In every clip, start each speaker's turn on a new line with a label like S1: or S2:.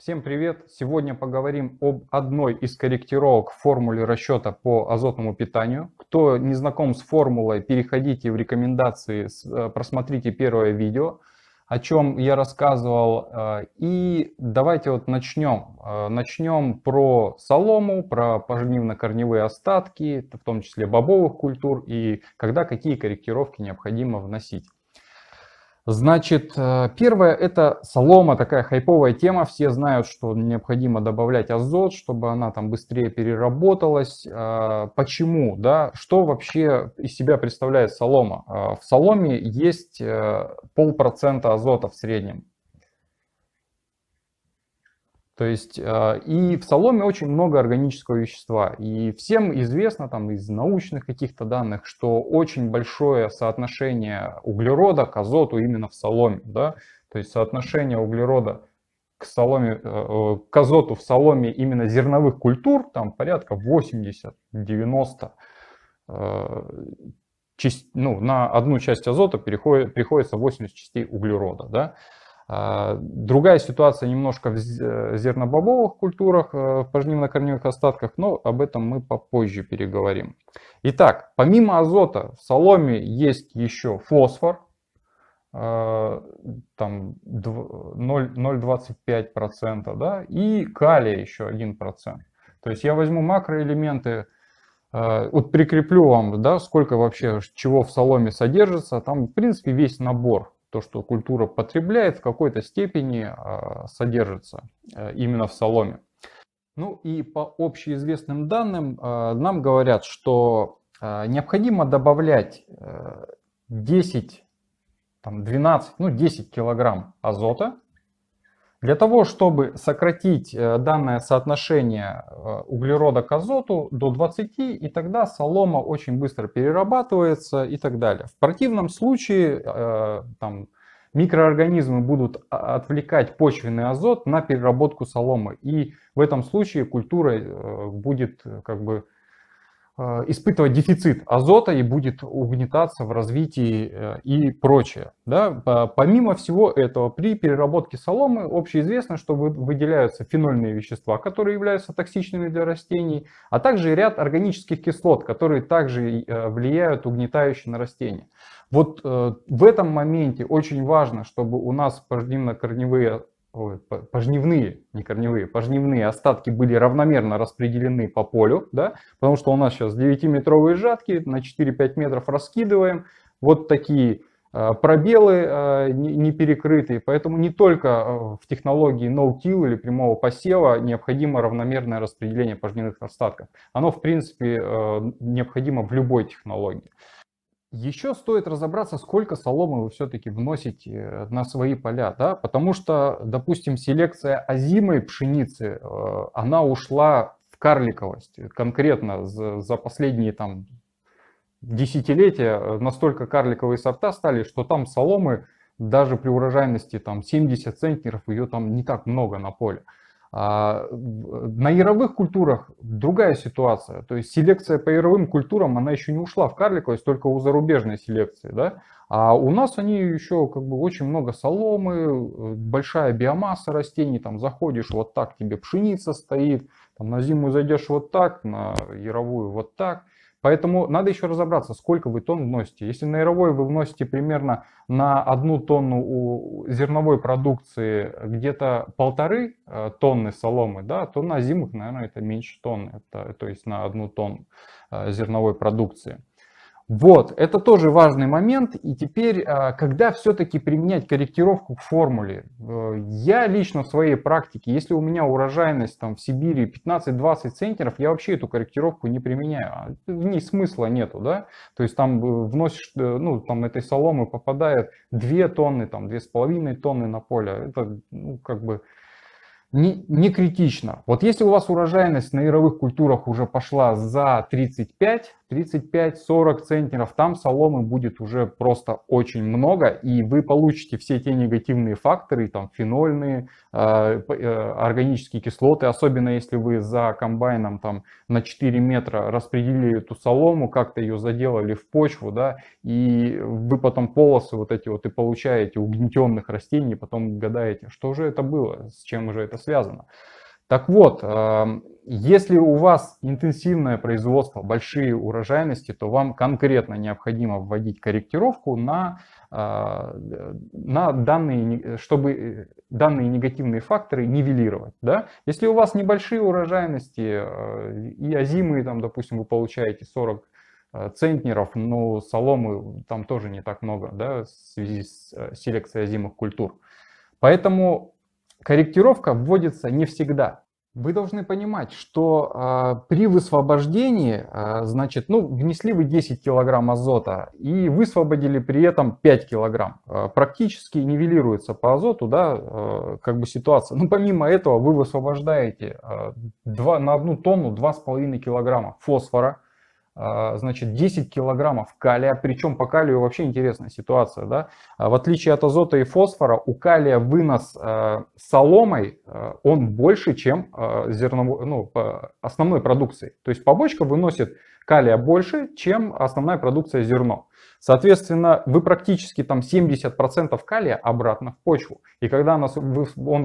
S1: Всем привет! Сегодня поговорим об одной из корректировок в формуле расчета по азотному питанию. Кто не знаком с формулой, переходите в рекомендации, э, просмотрите первое видео, о чем я рассказывал. Э, и давайте вот начнем. Э, начнем про солому, про пожнивно-корневые остатки, в том числе бобовых культур и когда какие корректировки необходимо вносить. Значит, э, первое – это солома, такая хайповая тема. Все знают, что необходимо добавлять азот, чтобы она там быстрее переработалась. Э, почему? Да? Что вообще из себя представляет солома? Э, в соломе есть полпроцента азота в среднем. То есть э, и в соломе очень много органического вещества. И всем известно там из научных каких-то данных, что очень большое соотношение углерода к азоту именно в соломе. Да? То есть соотношение углерода к, соломе, э, к азоту в соломе именно зерновых культур, там порядка 80-90 э, ну, на одну часть азота переходит, приходится 80 частей углерода. Да? А, другая ситуация немножко в э, зернобобовых культурах, э, в пожнивно-корневых остатках, но об этом мы попозже переговорим. Итак, помимо азота в соломе есть еще фосфор, э, там 0,25%, да, и калия еще 1%. То есть я возьму макроэлементы, вот прикреплю вам, да, сколько вообще чего в соломе содержится, там, в принципе, весь набор то, что культура потребляет, в какой-то степени э, содержится э, именно в соломе. Ну и по общеизвестным данным э, нам говорят, что необходимо добавлять 10, там 12, ну 10 килограмм азота для того, чтобы сократить э, данное соотношение э, углерода к азоту до 20, и тогда солома очень быстро перерабатывается и так далее. В противном случае э, там, микроорганизмы будут отвлекать почвенный азот на переработку соломы. И в этом случае культура будет как бы Э, испытывать дефицит азота и будет угнетаться в развитии э, и прочее. Да? Помимо всего этого, при переработке соломы общеизвестно, что выделяются фенольные вещества, которые являются токсичными для растений, а также ряд органических кислот, которые также э, влияют угнетающе на растения. Вот в этом моменте очень важно, чтобы у нас пождимно корневые ой, пожневные, не корневые, пожневные остатки были равномерно распределены по полю, да, потому что у нас сейчас 9-метровые жатки, на 4-5 метров раскидываем, вот такие а, пробелы а, не перекрытые, поэтому не только а, в технологии no-till или прямого посева необходимо равномерное распределение пожневных остатков, оно в принципе э, необходимо в любой технологии. Еще стоит разобраться, сколько соломы вы все-таки вносите э, на свои поля, да, потому что, допустим, селекция озимой пшеницы, э, она ушла в карликовость конкретно за, последние там десятилетия э, настолько карликовые сорта стали, что там соломы даже при урожайности там 70 центнеров ее там не так много на поле. А, на яровых культурах другая ситуация. То есть селекция по яровым культурам, она еще не ушла в карликовость, только у зарубежной селекции. Да? А у нас они еще как бы очень много соломы, э, большая биомасса растений, там заходишь вот так, тебе пшеница стоит, там на зиму зайдешь вот так, на яровую вот так – Поэтому надо еще разобраться, сколько вы тонн вносите. Если на яровой вы вносите примерно на одну тонну у зерновой продукции где-то полторы э, тонны соломы, да, то на зимах, наверное, это меньше тонны, это, то есть на одну тонну э, зерновой продукции. Вот, это тоже важный момент. И теперь, а, когда все-таки применять корректировку к формуле, э, я лично в своей практике, если у меня урожайность там в Сибири 15-20 центнеров, я вообще эту корректировку не применяю. А, в ней смысла нету, да? То есть там э, вносишь, э, ну, там этой соломы попадает 2 тонны, там 2,5 тонны на поле. Это, ну, как бы не, не критично. Вот если у вас урожайность на яровых культурах уже пошла за 35, 35-40 центнеров, там соломы будет уже просто очень много, и вы получите все те негативные факторы, там фенольные, э, э, органические кислоты, особенно если вы за комбайном там на 4 метра распределили эту солому, как-то ее заделали в почву, да, и вы потом полосы вот эти вот и получаете угнетенных растений, потом гадаете, что же это было, с чем же это связано. Так вот, эм, если у вас интенсивное производство, большие урожайности, то вам конкретно необходимо вводить корректировку на, э, на данные, чтобы э, данные негативные факторы нивелировать. Да? Если у вас небольшие урожайности э, и озимые, там, допустим, вы получаете 40 центнеров, но соломы там тоже не так много да, в связи с селекцией озимых культур. Поэтому корректировка вводится не всегда. Вы должны понимать, что э, при высвобождении, э, значит, ну, внесли вы 10 килограмм азота и высвободили при этом 5 килограмм. Э, практически нивелируется по азоту, да, э, как бы ситуация. Но ну, помимо этого вы высвобождаете э, 2, на одну тонну 2,5 килограмма фосфора, а, значит, 10 килограммов калия, причем по калию вообще интересная ситуация, да, а, в отличие от азота и фосфора, у калия вынос а, соломой, он больше, чем зерновой, ну, основной продукции, то есть побочка выносит калия больше, чем основная продукция зерно. Соответственно, вы практически там 70% калия обратно в почву. И когда он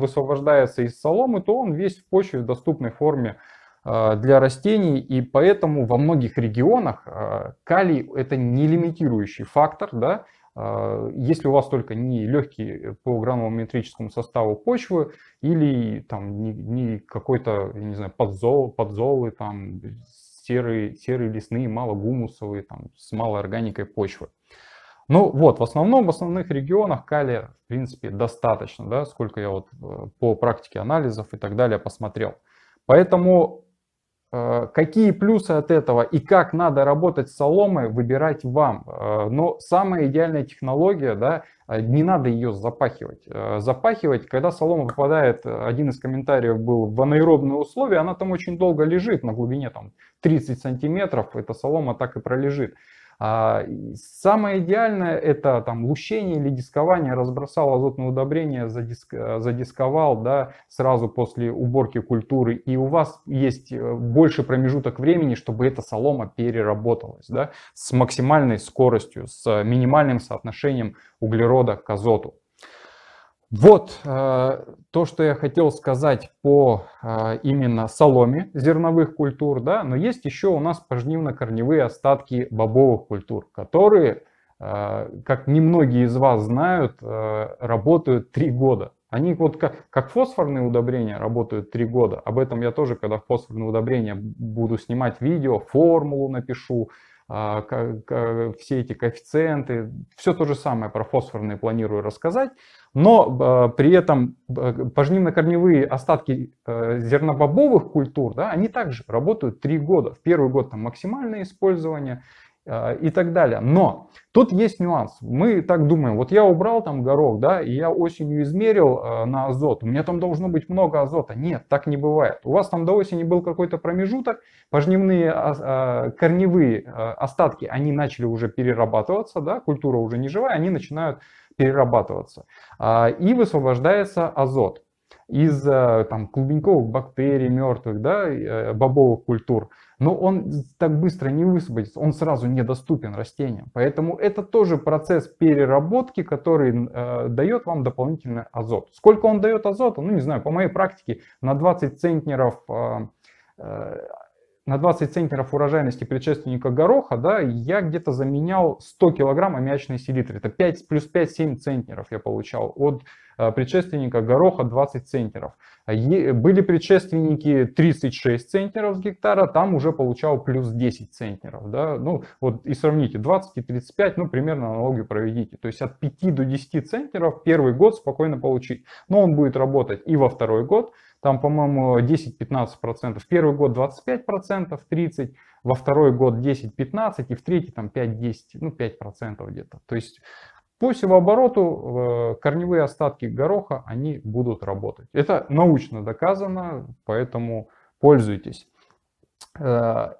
S1: высвобождается из соломы, то он весь в почве в доступной форме а, для растений, и поэтому во многих регионах а, калий это нелимитирующий фактор, да, а, если у вас только не легкий по гранулометрическому составу почвы или там не, не какой-то, я не знаю, подзол, подзолы, там серые, серые лесные, мало гумусовые, там с малой органикой почвы. Ну вот, в основном, в основных регионах калия, в принципе, достаточно, да, сколько я вот э, по практике анализов и так далее посмотрел. Поэтому Э, какие плюсы от этого и как надо работать с соломой, выбирать вам. Э, но самая идеальная технология, да, э, не надо ее запахивать. Запахивать, когда солома попадает, один из комментариев был в анаэробные условия, она там очень долго лежит, на глубине там 30 сантиметров, эта солома так и пролежит. А, самое идеальное это там лущение или дискование, разбросал азотное удобрение, задиск, э, задисковал да, сразу после уборки культуры, и у вас есть э, больше промежуток времени, чтобы эта солома переработалась да, с максимальной скоростью, с минимальным соотношением углерода к азоту. Вот э, то, что я хотел сказать по э, именно соломе зерновых культур, да, но есть еще у нас пожнивно-корневые остатки бобовых культур, которые, э, как немногие из вас знают, работают три года. Они вот как, как фосфорные удобрения работают три года. Об этом я тоже, когда фосфорные удобрения буду снимать видео, формулу напишу, а, все эти коэффициенты, все то же самое про фосфорные планирую рассказать, но а, при этом а, пожнивно-корневые остатки зернобобовых культур, да, они также работают три года. В первый год там максимальное использование, Э, и так далее. Но тут есть нюанс. Мы так думаем, вот я убрал там горох, да, и я осенью измерил э, на азот, у меня там должно быть много азота. Нет, так не бывает. У вас там до осени был какой-то промежуток, пожневные а, а, корневые э, остатки, они начали уже перерабатываться, да, культура уже не живая, они начинают перерабатываться. А, и высвобождается азот из там, клубеньковых бактерий мертвых, да, э, бобовых культур, но он так быстро не высвободится, он сразу недоступен растениям. Поэтому это тоже процесс переработки, который э, дает вам дополнительный азот. Сколько он дает азота? Ну, не знаю, по моей практике на 20 центнеров э, э на 20 центнеров урожайности предшественника гороха, да, я где-то заменял 100 килограмм аммиачной селитры. Это 5 плюс 5-7 центнеров я получал от Э, предшественника гороха 20 центнеров. Были предшественники 36 центнеров с гектара, там уже получал плюс 10 центнеров. Да? Ну, вот и сравните 20 и 35, ну, примерно аналогию проведите. То есть от 5 до 10 центнеров первый год спокойно получить. Но он будет работать и во второй год, там, по-моему, 10-15%. Первый год 25%, 30%, во второй год 10-15% и в третий там 5-10%, ну 5% где-то. То есть по севообороту э, корневые остатки гороха, они будут работать. Это научно доказано, поэтому пользуйтесь. Э,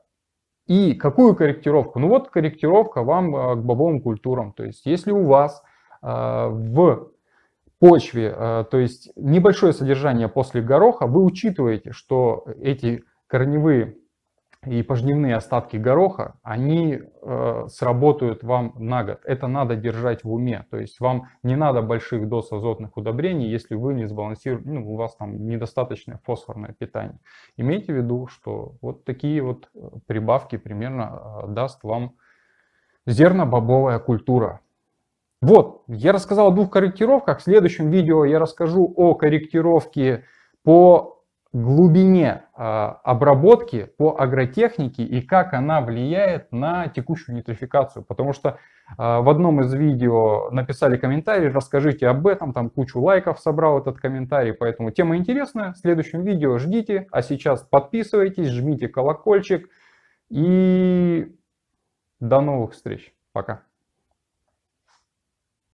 S1: и какую корректировку? Ну вот корректировка вам э, к бобовым культурам. То есть если у вас в почве, то есть небольшое содержание после гороха, вы учитываете, что эти корневые и пожневные остатки гороха, они э, сработают вам на год. Это надо держать в уме. То есть вам не надо больших доз азотных удобрений, если вы не сбалансируете, ну, у вас там недостаточное фосфорное питание. Имейте в виду, что вот такие вот э, прибавки примерно э, даст вам зерно-бобовая культура. Вот, я рассказал о двух корректировках. В следующем видео я расскажу о корректировке по глубине а, обработки по агротехнике и как она влияет на текущую нитрификацию. Потому что а, в одном из видео написали комментарий, расскажите об этом, там кучу лайков собрал этот комментарий, поэтому тема интересная. В следующем видео ждите, а сейчас подписывайтесь, жмите колокольчик и до новых встреч. Пока.